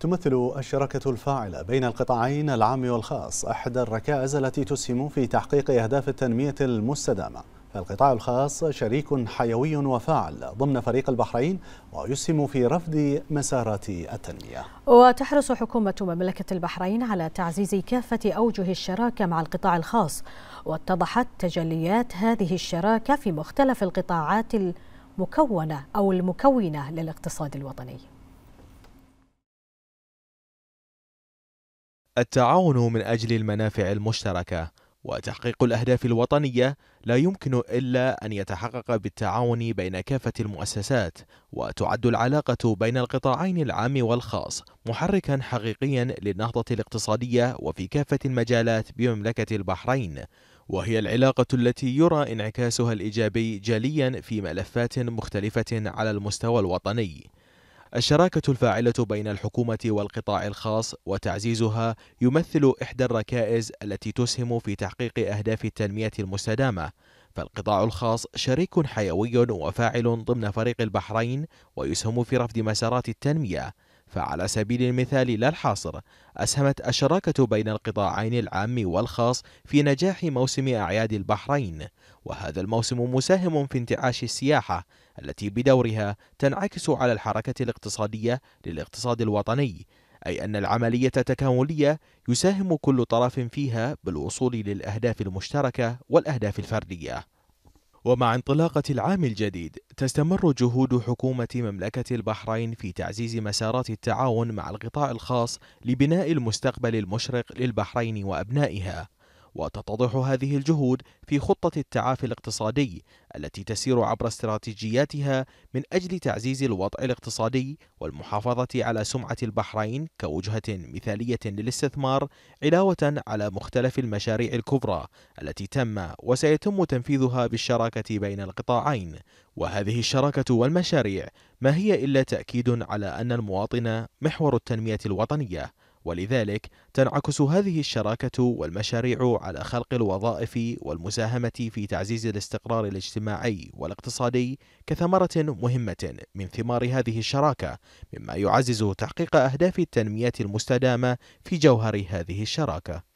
تمثل الشراكة الفاعلة بين القطاعين العام والخاص أحد الركائز التي تسهم في تحقيق أهداف التنمية المستدامة فالقطاع الخاص شريك حيوي وفاعل ضمن فريق البحرين ويسهم في رفض مسارات التنمية وتحرص حكومة مملكة البحرين على تعزيز كافة أوجه الشراكة مع القطاع الخاص واتضحت تجليات هذه الشراكة في مختلف القطاعات المكونة أو المكونة للاقتصاد الوطني التعاون من أجل المنافع المشتركة وتحقيق الأهداف الوطنية لا يمكن إلا أن يتحقق بالتعاون بين كافة المؤسسات وتعد العلاقة بين القطاعين العام والخاص محركا حقيقيا للنهضة الاقتصادية وفي كافة المجالات بمملكة البحرين وهي العلاقة التي يرى انعكاسها الإيجابي جليا في ملفات مختلفة على المستوى الوطني الشراكة الفاعلة بين الحكومة والقطاع الخاص وتعزيزها يمثل إحدى الركائز التي تسهم في تحقيق أهداف التنمية المستدامة، فالقطاع الخاص شريك حيوي وفاعل ضمن فريق البحرين ويسهم في رفض مسارات التنمية فعلى سبيل المثال لا الحاصر أسهمت الشراكة بين القطاعين العام والخاص في نجاح موسم أعياد البحرين وهذا الموسم مساهم في انتعاش السياحة التي بدورها تنعكس على الحركة الاقتصادية للاقتصاد الوطني أي أن العملية تكاملية يساهم كل طرف فيها بالوصول للأهداف المشتركة والأهداف الفردية ومع انطلاقة العام الجديد تستمر جهود حكومة مملكة البحرين في تعزيز مسارات التعاون مع القطاع الخاص لبناء المستقبل المشرق للبحرين وأبنائها وتتضح هذه الجهود في خطة التعافي الاقتصادي التي تسير عبر استراتيجياتها من أجل تعزيز الوضع الاقتصادي والمحافظة على سمعة البحرين كوجهة مثالية للاستثمار علاوة على مختلف المشاريع الكبرى التي تم وسيتم تنفيذها بالشراكة بين القطاعين وهذه الشراكة والمشاريع ما هي إلا تأكيد على أن المواطن محور التنمية الوطنية ولذلك تنعكس هذه الشراكة والمشاريع على خلق الوظائف والمساهمة في تعزيز الاستقرار الاجتماعي والاقتصادي كثمرة مهمة من ثمار هذه الشراكة، مما يعزز تحقيق أهداف التنمية المستدامة في جوهر هذه الشراكة.